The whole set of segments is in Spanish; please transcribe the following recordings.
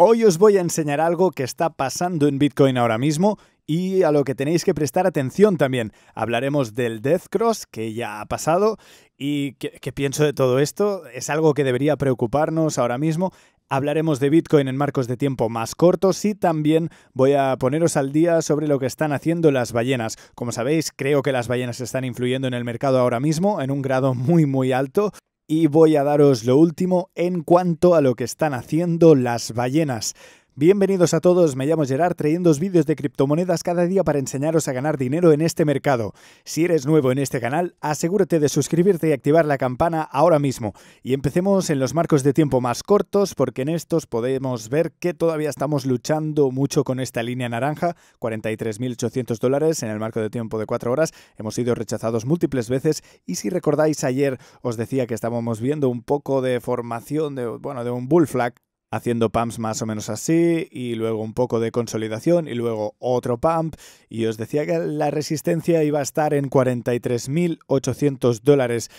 Hoy os voy a enseñar algo que está pasando en Bitcoin ahora mismo y a lo que tenéis que prestar atención también. Hablaremos del Death Cross, que ya ha pasado, y qué, pienso de todo esto. Es algo que debería preocuparnos ahora mismo. Hablaremos de Bitcoin en marcos de tiempo más cortos y también voy a poneros al día sobre lo que están haciendo las ballenas. Como sabéis, creo que las ballenas están influyendo en el mercado ahora mismo en un grado muy muy alto y voy a daros lo último en cuanto a lo que están haciendo las ballenas. Bienvenidos a todos, me llamo Gerard trayendo vídeos de criptomonedas cada día para enseñaros a ganar dinero en este mercado. Si eres nuevo en este canal, asegúrate de suscribirte y activar la campana ahora mismo. Y empecemos en los marcos de tiempo más cortos porque en estos podemos ver que todavía estamos luchando mucho con esta línea naranja, 43.800 dólares en el marco de tiempo de 4 horas, hemos sido rechazados múltiples veces y si recordáis ayer os decía que estábamos viendo un poco de formación de, bueno, de un bull flag haciendo pumps más o menos así y luego un poco de consolidación y luego otro pump y os decía que la resistencia iba a estar en 43.800 dólares.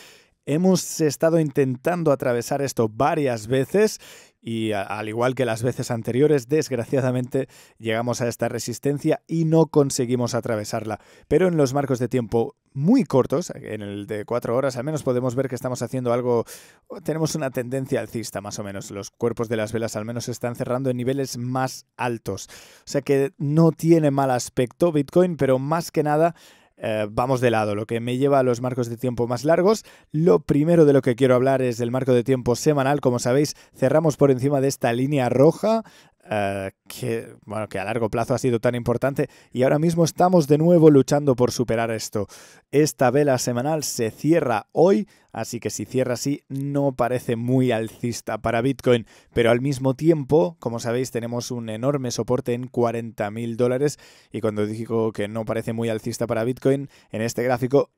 Hemos estado intentando atravesar esto varias veces y al igual que las veces anteriores, desgraciadamente llegamos a esta resistencia y no conseguimos atravesarla. Pero en los marcos de tiempo muy cortos, en el de cuatro horas al menos podemos ver que estamos haciendo algo, tenemos una tendencia alcista más o menos, los cuerpos de las velas al menos se están cerrando en niveles más altos, o sea que no tiene mal aspecto Bitcoin, pero más que nada eh, vamos de lado, lo que me lleva a los marcos de tiempo más largos. Lo primero de lo que quiero hablar es del marco de tiempo semanal. Como sabéis, cerramos por encima de esta línea roja eh, que, bueno, que a largo plazo ha sido tan importante y ahora mismo estamos de nuevo luchando por superar esto. Esta vela semanal se cierra hoy, así que si cierra así no parece muy alcista para Bitcoin, pero al mismo tiempo, como sabéis, tenemos un enorme soporte en 40.000 mil dólares y cuando digo que no parece muy alcista para Bitcoin, en este gráfico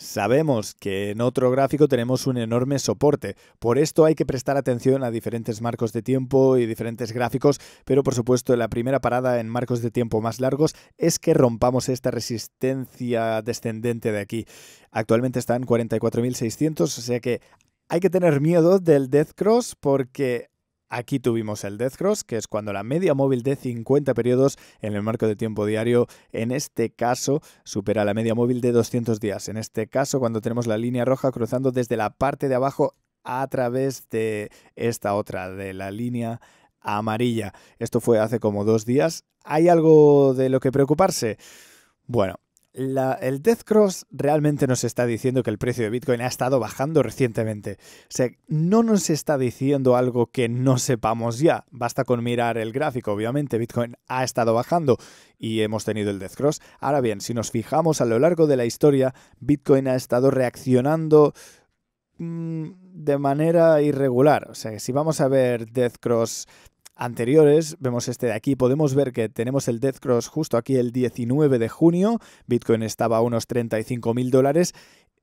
Sabemos que en otro gráfico tenemos un enorme soporte, por esto hay que prestar atención a diferentes marcos de tiempo y diferentes gráficos, pero por supuesto la primera parada en marcos de tiempo más largos es que rompamos esta resistencia descendente de aquí. Actualmente está en 44.600, o sea que hay que tener miedo del Death Cross porque Aquí tuvimos el Death Cross, que es cuando la media móvil de 50 periodos en el marco de tiempo diario, en este caso, supera la media móvil de 200 días. En este caso, cuando tenemos la línea roja cruzando desde la parte de abajo a través de esta otra, de la línea amarilla. Esto fue hace como dos días. ¿Hay algo de lo que preocuparse? Bueno, el Death Cross realmente nos está diciendo que el precio de Bitcoin ha estado bajando recientemente. O sea, no nos está diciendo algo que no sepamos ya. Basta con mirar el gráfico. Obviamente, Bitcoin ha estado bajando y hemos tenido el Death Cross. Ahora bien, si nos fijamos a lo largo de la historia, Bitcoin ha estado reaccionando mm, de manera irregular. O sea, si vamos a ver Death Cross anteriores, vemos este de aquí, podemos ver que tenemos el Death Cross justo aquí el 19 de junio, Bitcoin estaba a unos 35 mil dólares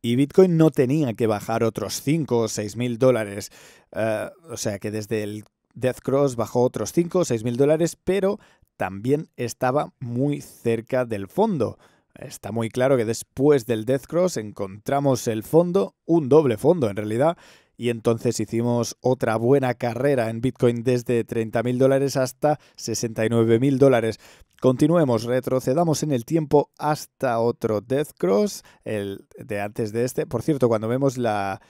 y Bitcoin no tenía que bajar otros 5 o 6 mil dólares. Eh, o sea que desde el Death Cross bajó otros 5 o 6 mil dólares, pero también estaba muy cerca del fondo. Está muy claro que después del Death Cross encontramos el fondo, un doble fondo en realidad, y entonces hicimos otra buena carrera en Bitcoin desde 30.000 dólares hasta 69.000 dólares. Continuemos, retrocedamos en el tiempo hasta otro Death Cross, el de antes de este. Por cierto, cuando vemos la,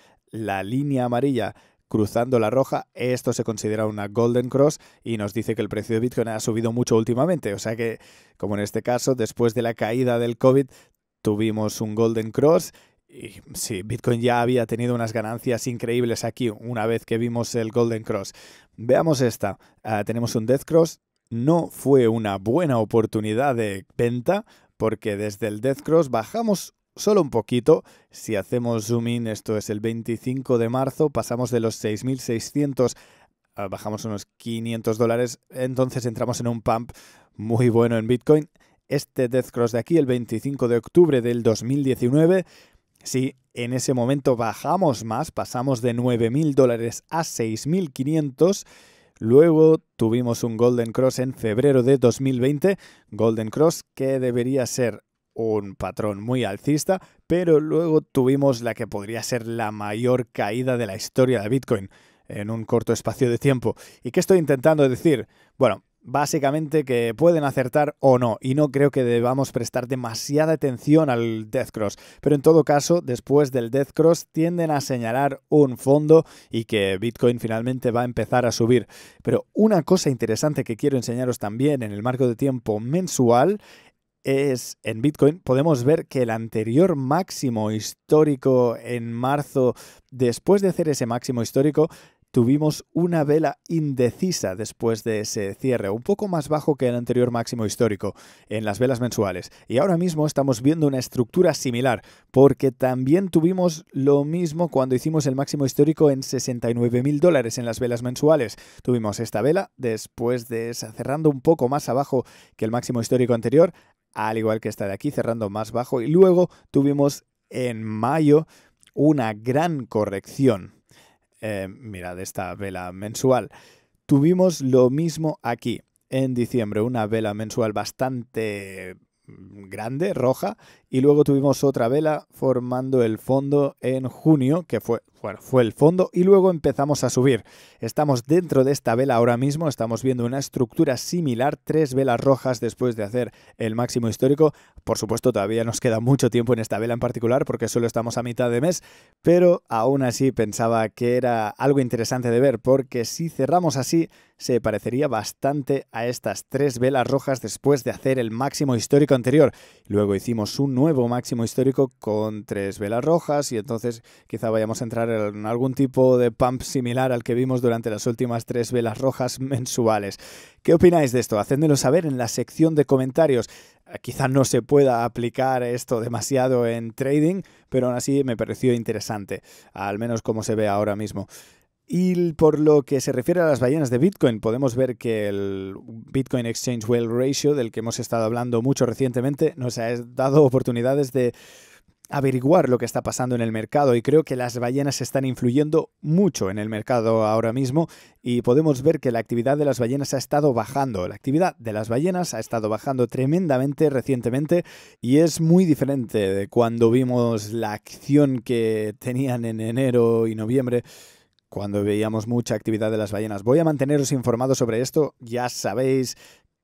línea amarilla cruzando la roja, esto se considera una Golden Cross y nos dice que el precio de Bitcoin ha subido mucho últimamente. O sea que, como en este caso, después de la caída del COVID, tuvimos un Golden Cross y sí, Bitcoin ya había tenido unas ganancias increíbles aquí una vez que vimos el Golden Cross. Veamos esta. Ah, tenemos un Death Cross. No fue una buena oportunidad de venta porque desde el Death Cross bajamos solo un poquito. Si hacemos zoom in, esto es el 25 de marzo, pasamos de los 6.600 ah, bajamos unos 500 dólares, entonces entramos en un pump muy bueno en Bitcoin. Este Death Cross de aquí, el 25 de octubre del 2019, si en ese momento bajamos más, pasamos de 9.000 dólares a 6.500. Luego tuvimos un Golden Cross en febrero de 2020, Golden Cross que debería ser un patrón muy alcista, pero luego tuvimos la que podría ser la mayor caída de la historia de Bitcoin en un corto espacio de tiempo. ¿Y qué estoy intentando decir? Bueno, básicamente que pueden acertar o no, y no creo que debamos prestar demasiada atención al Death Cross, pero en todo caso, después del Death Cross tienden a señalar un fondo y que Bitcoin finalmente va a empezar a subir. Pero una cosa interesante que quiero enseñaros también en el marco de tiempo mensual es en Bitcoin, podemos ver que el anterior máximo histórico en marzo, después de hacer ese máximo histórico, tuvimos una vela indecisa después de ese cierre, un poco más bajo que el anterior máximo histórico en las velas mensuales. Y ahora mismo estamos viendo una estructura similar, porque también tuvimos lo mismo cuando hicimos el máximo histórico en 69 mil dólares en las velas mensuales. Tuvimos esta vela después de esa, cerrando un poco más abajo que el máximo histórico anterior, al igual que esta de aquí, cerrando más bajo. Y luego tuvimos en mayo una gran corrección Em, mirad esta vela mensual. Tuvimos lo mismo aquí, en diciembre, una vela mensual bastante mm, grande, roja, y luego tuvimos otra vela formando el fondo en junio, que fue, fue el fondo, y luego empezamos a subir. Estamos dentro de esta vela ahora mismo, estamos viendo una estructura similar, tres velas rojas después de hacer el máximo histórico, por supuesto, todavía nos queda mucho tiempo en esta vela en particular porque solo estamos a mitad de mes, pero aún así pensaba que era algo interesante de ver porque si cerramos así se parecería bastante a estas tres velas rojas después de hacer el máximo histórico anterior. Luego hicimos un nuevo máximo histórico con tres velas rojas y entonces quizá vayamos a entrar en algún tipo de pump similar al que vimos durante las últimas tres velas rojas mensuales. ¿Qué opináis de esto? Hacedmelo saber en la sección de comentarios quizás no se pueda aplicar esto demasiado en trading, pero aún así me pareció interesante, al menos como se ve ahora mismo. Y por lo que se refiere a las ballenas de Bitcoin, podemos ver que el Bitcoin Exchange Well Ratio, del que hemos estado hablando mucho recientemente, nos ha dado oportunidades de averiguar lo que está pasando en el mercado y creo que las ballenas están influyendo mucho en el mercado ahora mismo y podemos ver que la actividad de las ballenas ha estado bajando. La actividad de las ballenas ha estado bajando tremendamente recientemente y es muy diferente de cuando vimos la acción que tenían en enero y noviembre cuando veíamos mucha actividad de las ballenas. Voy a manteneros informados sobre esto. Ya sabéis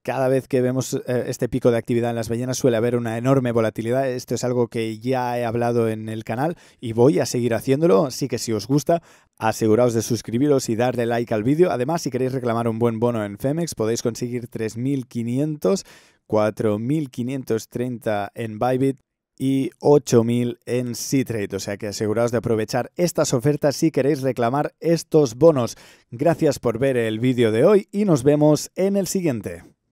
cada vez que vemos eh, este pico de actividad en las ballenas suele haber una enorme volatilidad. Esto es algo que ya he hablado en el canal y voy a seguir haciéndolo. Así que si os gusta, aseguraos de suscribiros y darle like al vídeo. Además, si queréis reclamar un buen bono en Femex, podéis conseguir 3.500, 4.530 en Bybit y 8.000 en c O sea que aseguraos de aprovechar estas ofertas si queréis reclamar estos bonos. Gracias por ver el vídeo de hoy y nos vemos en el siguiente.